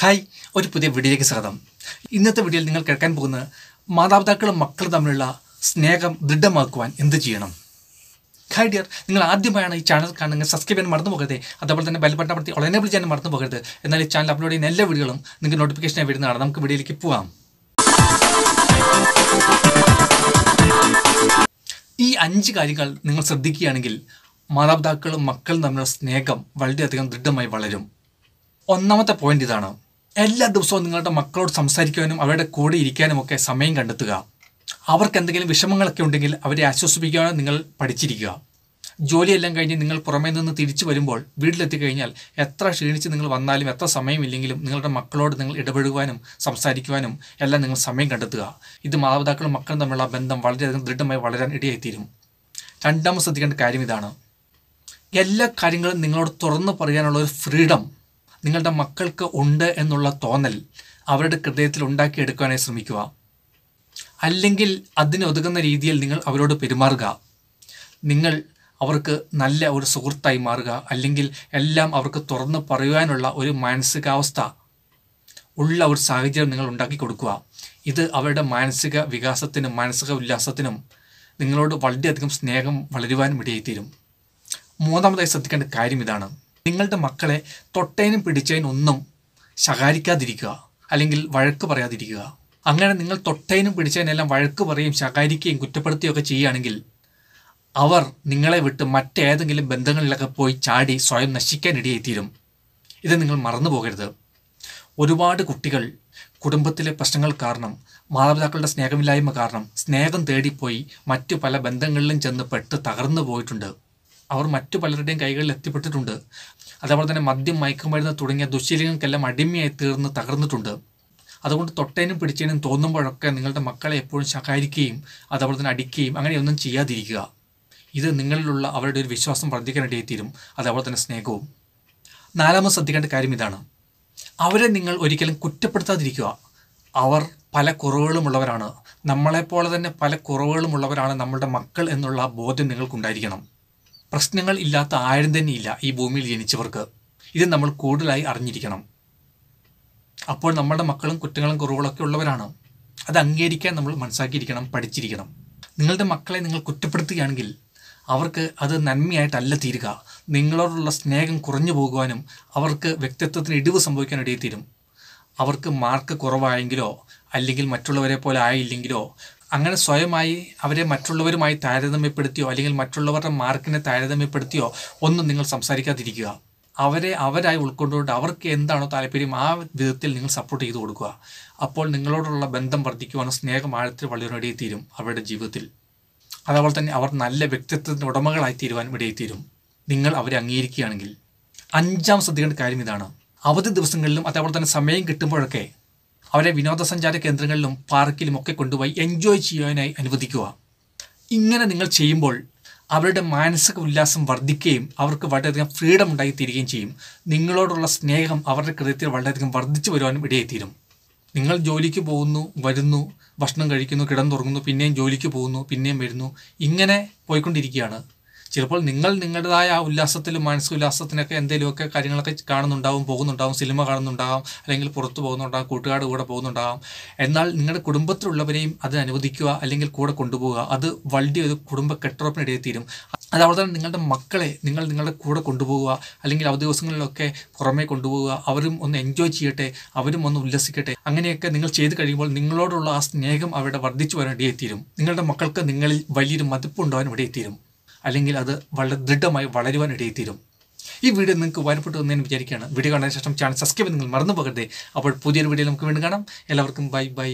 hi ഒരു പുതിയ വീഡിയോയിലേക്ക് സ്വാഗതം ഇന്നത്തെ വീഡിയോയിൽ നിങ്ങൾ കേൾക്കാൻ പോകുന്നത് മാതാപിതാക്കളും മക്കളും തമ്മിലുള്ള സ്നേഹം ദൃഢമാക്കുവാൻ എന്ത് ചെയ്യണം ഹായ് ഡിയർ നിങ്ങൾ ആദ്യമായാണ് ഈ ചാനൽ കാണുന്നത് സബ്സ്ക്രൈബ് ചെയ്യാൻ മറന്നു പോകരുത് അതേപോലെ തന്നെ ബെൽ ബട്ടൺ അമർത്തി ഉടനെ ചെയ്യാൻ മറന്നു പോകരുത് എന്നാൽ ഈ ചാനൽ അപ്ലോഡ് ചെയ്യുന്ന എല്ലാ വീഡിയോകളും നിങ്ങൾക്ക് നോട്ടിഫിക്കേഷനായി വരുന്നതാണ് നമുക്ക് വീഡിയോയിലേക്ക് പോവാം ഈ അഞ്ച് കാര്യങ്ങൾ നിങ്ങൾ ശ്രദ്ധിക്കുകയാണെങ്കിൽ മാതാപിതാക്കളും മക്കളും തമ്മിലുള്ള സ്നേഹം വളരെയധികം ദൃഢമായി വളരും ഒന്നാമത്തെ പോയിന്റ് ഇതാണ് എല്ലാ ദിവസവും നിങ്ങളുടെ മക്കളോട് സംസാരിക്കാനും അവരുടെ കൂടെ ഇരിക്കാനും ഒക്കെ സമയം കണ്ടെത്തുക അവർക്ക് എന്തെങ്കിലും വിഷമങ്ങളൊക്കെ ഉണ്ടെങ്കിൽ അവരെ ആശ്വസിപ്പിക്കാനും നിങ്ങൾ പഠിച്ചിരിക്കുക ജോലിയെല്ലാം കഴിഞ്ഞ് നിങ്ങൾ പുറമേ നിന്ന് തിരിച്ചു വരുമ്പോൾ വീട്ടിലെത്തി കഴിഞ്ഞാൽ എത്ര ക്ഷീണിച്ച് നിങ്ങൾ വന്നാലും എത്ര സമയമില്ലെങ്കിലും നിങ്ങളുടെ മക്കളോട് നിങ്ങൾ ഇടപെടുവാനും സംസാരിക്കുവാനും എല്ലാം നിങ്ങൾ സമയം കണ്ടെത്തുക ഇത് മാതാപിതാക്കളും മക്കളും തമ്മിലുള്ള ബന്ധം വളരെയധികം ദൃഢമായി വളരാൻ ഇടയായിത്തീരും രണ്ടാമത് ശ്രദ്ധിക്കേണ്ട കാര്യം ഇതാണ് എല്ലാ കാര്യങ്ങളും നിങ്ങളോട് തുറന്നു പറയാനുള്ള ഒരു ഫ്രീഡം നിങ്ങളുടെ മക്കൾക്ക് ഉണ്ട് എന്നുള്ള തോന്നൽ അവരുടെ ഹൃദയത്തിൽ ഉണ്ടാക്കിയെടുക്കാനായി ശ്രമിക്കുക അല്ലെങ്കിൽ അതിനൊതുങ്ങുന്ന രീതിയിൽ നിങ്ങൾ അവരോട് പെരുമാറുക നിങ്ങൾ അവർക്ക് നല്ല ഒരു സുഹൃത്തായി മാറുക അല്ലെങ്കിൽ എല്ലാം അവർക്ക് തുറന്ന് പറയുവാനുള്ള ഒരു മാനസികാവസ്ഥ ഉള്ള ഒരു സാഹചര്യം നിങ്ങൾ ഉണ്ടാക്കി കൊടുക്കുക ഇത് അവരുടെ മാനസിക വികാസത്തിനും മാനസിക ഉല്ലാസത്തിനും നിങ്ങളോട് വളരെയധികം സ്നേഹം വളരുവാനും ഇടയായിത്തീരും മൂന്നാമതായി ശ്രദ്ധിക്കേണ്ട കാര്യം ഇതാണ് നിങ്ങളുടെ മക്കളെ തൊട്ടേനും പിടിച്ചതിനും ഒന്നും ശകാരിക്കാതിരിക്കുക അല്ലെങ്കിൽ വഴക്ക് പറയാതിരിക്കുക അങ്ങനെ നിങ്ങൾ തൊട്ടേനും പിടിച്ചതിനെല്ലാം വഴക്ക് പറയുകയും ശകാരിക്കുകയും കുറ്റപ്പെടുത്തുകയൊക്കെ ചെയ്യുകയാണെങ്കിൽ അവർ നിങ്ങളെ വിട്ട് മറ്റേതെങ്കിലും ബന്ധങ്ങളിലൊക്കെ പോയി ചാടി സ്വയം നശിക്കാനിടയായി തീരും ഇത് നിങ്ങൾ മറന്നു പോകരുത് ഒരുപാട് കുട്ടികൾ കുടുംബത്തിലെ പ്രശ്നങ്ങൾ കാരണം മാതാപിതാക്കളുടെ സ്നേഹമില്ലായ്മ കാരണം സ്നേഹം തേടിപ്പോയി മറ്റു പല ബന്ധങ്ങളിലും ചെന്ന് പെട്ട് തകർന്നു പോയിട്ടുണ്ട് അവർ മറ്റു പലരുടെയും കൈകളിൽ എത്തിപ്പെട്ടിട്ടുണ്ട് അതേപോലെ തന്നെ മദ്യം മയക്കുമരുന്ന് തുടങ്ങിയ ദുശ്ശീലങ്ങൾക്കെല്ലാം അടിമയായി തീർന്ന് തകർന്നിട്ടുണ്ട് അതുകൊണ്ട് തൊട്ടേനും പിടിച്ചേനും തോന്നുമ്പോഴൊക്കെ നിങ്ങളുടെ മക്കളെ എപ്പോഴും ശകാരിക്കുകയും അതേപോലെ തന്നെ അടിക്കുകയും അങ്ങനെയൊന്നും ചെയ്യാതിരിക്കുക ഇത് നിങ്ങളിലുള്ള അവരുടെ ഒരു വിശ്വാസം വർദ്ധിക്കാനിടയിൽ തീരും അതേപോലെ തന്നെ സ്നേഹവും നാലാമത് ശ്രദ്ധിക്കേണ്ട കാര്യം ഇതാണ് അവരെ നിങ്ങൾ ഒരിക്കലും കുറ്റപ്പെടുത്താതിരിക്കുക അവർ പല കുറവുകളുമുള്ളവരാണ് നമ്മളെപ്പോലെ തന്നെ പല കുറവുകളുമുള്ളവരാണ് നമ്മളുടെ മക്കൾ എന്നുള്ള ബോധ്യം നിങ്ങൾക്കുണ്ടായിരിക്കണം പ്രശ്നങ്ങൾ ഇല്ലാത്ത ആരും ഇല്ല ഈ ഭൂമിയിൽ ജനിച്ചവർക്ക് ഇത് നമ്മൾ കൂടുതലായി അറിഞ്ഞിരിക്കണം അപ്പോൾ നമ്മുടെ മക്കളും കുറ്റങ്ങളും കുറവുകളൊക്കെ ഉള്ളവരാണ് അത് അംഗീകരിക്കാൻ നമ്മൾ മനസ്സാക്കിയിരിക്കണം പഠിച്ചിരിക്കണം നിങ്ങളുടെ മക്കളെ നിങ്ങൾ കുറ്റപ്പെടുത്തുകയാണെങ്കിൽ അവർക്ക് അത് നന്മയായിട്ടല്ല തീരുക നിങ്ങളോടുള്ള സ്നേഹം കുറഞ്ഞു പോകുവാനും അവർക്ക് വ്യക്തിത്വത്തിന് ഇടിവ് സംഭവിക്കാൻ ഇടയിൽ തീരും അവർക്ക് മാർക്ക് കുറവായെങ്കിലോ അല്ലെങ്കിൽ മറ്റുള്ളവരെ പോലെ ആയില്ലെങ്കിലോ അങ്ങനെ സ്വയമായി അവരെ മറ്റുള്ളവരുമായി താരതമ്യപ്പെടുത്തിയോ അല്ലെങ്കിൽ മറ്റുള്ളവരുടെ മാർക്കിനെ താരതമ്യപ്പെടുത്തിയോ ഒന്നും നിങ്ങൾ സംസാരിക്കാതിരിക്കുക അവരെ അവരായി ഉൾക്കൊണ്ടുകൊണ്ട് അവർക്ക് എന്താണോ താല്പര്യം ആ വിധത്തിൽ നിങ്ങൾ സപ്പോർട്ട് ചെയ്തു കൊടുക്കുക അപ്പോൾ നിങ്ങളോടുള്ള ബന്ധം വർദ്ധിക്കുവാനും സ്നേഹം ആഴത്തിൽ വളരെ തീരും അവരുടെ ജീവിതത്തിൽ അതേപോലെ തന്നെ അവർ നല്ല വ്യക്തിത്വത്തിൻ്റെ ഉടമകളായി തീരുവാൻ ഇടയിൽ നിങ്ങൾ അവരെ അംഗീകരിക്കുകയാണെങ്കിൽ അഞ്ചാം ശ്രദ്ധിക്കേണ്ട കാര്യം ഇതാണ് അവധി ദിവസങ്ങളിലും അതേപോലെ തന്നെ സമയം കിട്ടുമ്പോഴൊക്കെ അവരെ വിനോദസഞ്ചാര കേന്ദ്രങ്ങളിലും പാർക്കിലും ഒക്കെ കൊണ്ടുപോയി എൻജോയ് ചെയ്യാനായി അനുവദിക്കുക ഇങ്ങനെ നിങ്ങൾ ചെയ്യുമ്പോൾ അവരുടെ മാനസിക ഉല്ലാസം വർദ്ധിക്കുകയും അവർക്ക് വളരെയധികം ഫ്രീഡം ഉണ്ടായിത്തീരുകയും ചെയ്യും നിങ്ങളോടുള്ള സ്നേഹം അവരുടെ ഹൃദയത്തിൽ വളരെയധികം വർദ്ധിച്ചു വരുവാനും ഇടയെത്തിരും നിങ്ങൾ ജോലിക്ക് പോകുന്നു വരുന്നു ഭക്ഷണം കഴിക്കുന്നു കിടന്നുറങ്ങുന്നു പിന്നെയും ജോലിക്ക് പോകുന്നു പിന്നെയും വരുന്നു ഇങ്ങനെ പോയിക്കൊണ്ടിരിക്കുകയാണ് ചിലപ്പോൾ നിങ്ങൾ നിങ്ങളുടേതായ ആ ഉല്ലാസത്തിലും മാനസിക ഉല്ലാസത്തിനൊക്കെ എന്തെങ്കിലുമൊക്കെ കാര്യങ്ങളൊക്കെ കാണുന്നുണ്ടാവും പോകുന്നുണ്ടാവും സിനിമ കാണുന്നുണ്ടാവും അല്ലെങ്കിൽ പുറത്തു പോകുന്നുണ്ടാകും കൂട്ടുകാട് കൂടെ പോകുന്നുണ്ടാകാം എന്നാൽ നിങ്ങളുടെ കുടുംബത്തിലുള്ളവരെയും അത് അനുവദിക്കുക അല്ലെങ്കിൽ കൂടെ കൊണ്ടുപോകുക അത് ഒരു കുടുംബ കെട്ടുറപ്പിനിടയിൽ തീരും അതവിടെ തന്നെ നിങ്ങളുടെ മക്കളെ നിങ്ങൾ നിങ്ങളുടെ കൂടെ കൊണ്ടുപോകുക അല്ലെങ്കിൽ അവധി ദിവസങ്ങളിലൊക്കെ പുറമേ കൊണ്ടുപോകുക അവരും ഒന്ന് എൻജോയ് ചെയ്യട്ടെ അവരും ഒന്ന് ഉല്ലസിക്കട്ടെ അങ്ങനെയൊക്കെ നിങ്ങൾ ചെയ്തു കഴിയുമ്പോൾ നിങ്ങളോടുള്ള ആ സ്നേഹം അവിടെ വർദ്ധിച്ചു വരാൻ തീരും നിങ്ങളുടെ മക്കൾക്ക് നിങ്ങളിൽ വലിയൊരു മതിപ്പുണ്ടാവാൻ ഇടയെത്തിരും അല്ലെങ്കിൽ അത് വളരെ ദൃഢമായി വളരുവാൻ ഇടയിത്തീരും ഈ വീഡിയോ നിങ്ങൾക്ക് വരപ്പെട്ടു എന്ന് ഞാൻ വിചാരിക്കുകയാണ് വീഡിയോ കണ്ടതിന് ശേഷം ചാനൽ സബ്സ്ക്രൈബ് നിങ്ങൾ മറന്നു പോകരുതേ അപ്പോൾ പുതിയൊരു വീഡിയോ നമുക്ക് വീണ്ടും കാണാം എല്ലാവർക്കും ബൈ ബൈ